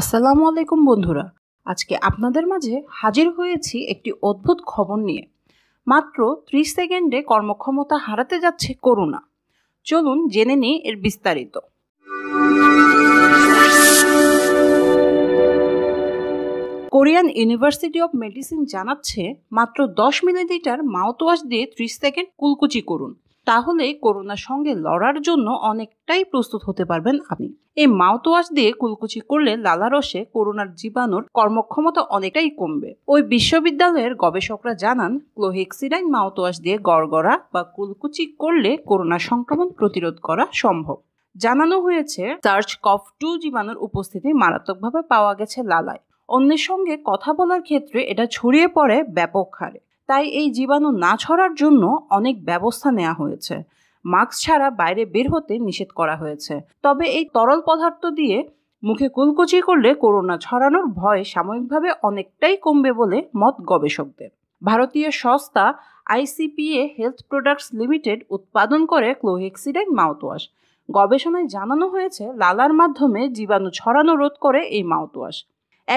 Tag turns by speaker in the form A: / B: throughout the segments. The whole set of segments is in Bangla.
A: আসসালামু আলাইকুম বন্ধুরা আজকে আপনাদের মাঝে হাজির হয়েছি একটি অদ্ভুত খবর নিয়ে মাত্র ত্রিশ সেকেন্ডে কর্মক্ষমতা হারাতে যাচ্ছে করোনা চলুন জেনে নিই এর বিস্তারিত কোরিয়ান ইউনিভার্সিটি অব মেডিসিন জানাচ্ছে মাত্র দশ মিলিলিটার মাউথওয়াশ দিয়ে ত্রিশ সেকেন্ড কুলকুচি করুন তাহলে করোনার সঙ্গে লড়ার জন্য অনেকটাই প্রস্তুত হতে পারবেন আপনি এই মাউথওয়াশ দিয়ে কুলকুচি করলে লালারসে করোনার জীবাণুর কর্মক্ষমতা অনেকটাই কমবে ওই বিশ্ববিদ্যালয়ের গবেষকরা জানান ক্লোহেক্সিডাইন মাউথওয়াশ দিয়ে গড়গড়া বা কুলকুচি করলে করোনা সংক্রমণ প্রতিরোধ করা সম্ভব জানানো হয়েছে সার্চ কফ টু জীবাণুর উপস্থিতি মারাত্মকভাবে পাওয়া গেছে লালায় অন্যের সঙ্গে কথা বলার ক্ষেত্রে এটা ছড়িয়ে পড়ে ব্যাপক হারে তাই এই জীবাণু না ছড়ার জন্য অনেক ব্যবস্থা নেওয়া হয়েছে মাস্ক ছাড়া বাইরে বের হতে নিষেধ করা হয়েছে তবে এই তরল পদার্থ দিয়ে মুখে কুলকুচি করলে করোনা ছড়ানোর ভয় সাময়িকভাবে অনেকটাই কমবে বলে মত গবেষকদের ভারতীয় সংস্থা আইসিপিএ হেলথ প্রোডাক্টস লিমিটেড উৎপাদন করে ক্লোহেক্সিডাইন মাউথওয়াশ গবেষণায় জানানো হয়েছে লালার মাধ্যমে জীবাণু ছড়ানো রোধ করে এই মাউথওয়াশ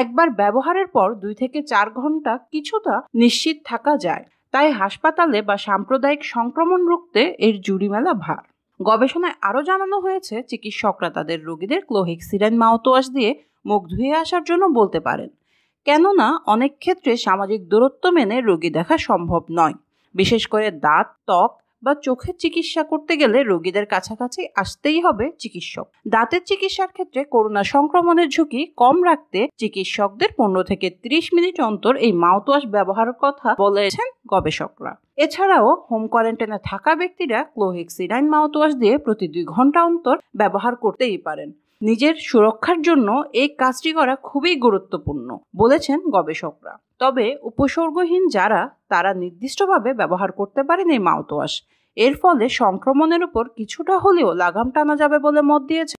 A: একবার ব্যবহারের পর দুই থেকে চার ঘন্টা কিছুটা নিশ্চিত থাকা যায় তাই হাসপাতালে বা সাম্প্রদায়িক সংক্রমণ রুখতে এর জুড়িমেলা ভার গবেষণায় আরও জানানো হয়েছে চিকিৎসকরা তাদের রোগীদের ক্লোহিক সিরেন মাউথওয়াশ দিয়ে মুখ ধুয়ে আসার জন্য বলতে পারেন কেননা অনেক ক্ষেত্রে সামাজিক দূরত্ব মেনে রোগী দেখা সম্ভব নয় বিশেষ করে দাঁত ত্বক বা চোখের চিকিৎসা করতে গেলে রোগীদের কাছাকাছি আসতেই হবে চিকিৎসক দাঁতের চিকিৎসার ক্ষেত্রে করোনা সংক্রমণের ঝুঁকি কম রাখতে চিকিৎসকদের পনেরো থেকে ত্রিশ মিনিট অন্তর এই মাউথওয়াশ ব্যবহারের কথা বলেছেন গবেষকরা এছাড়াও হোম কোয়ারেন্টাইনে থাকা ব্যক্তিরা ক্লোহেক্সিডাইন মাউথওয়াশ দিয়ে প্রতি দুই ঘন্টা অন্তর ব্যবহার করতেই পারেন নিজের সুরক্ষার জন্য এই কাজটি করা খুবই গুরুত্বপূর্ণ বলেছেন গবেষকরা তবে উপসর্গহীন যারা তারা নির্দিষ্টভাবে ব্যবহার করতে পারেন এই মাউথওয়াশ এর ফলে সংক্রমণের উপর কিছুটা হলেও লাগাম টানা যাবে বলে মত দিয়েছে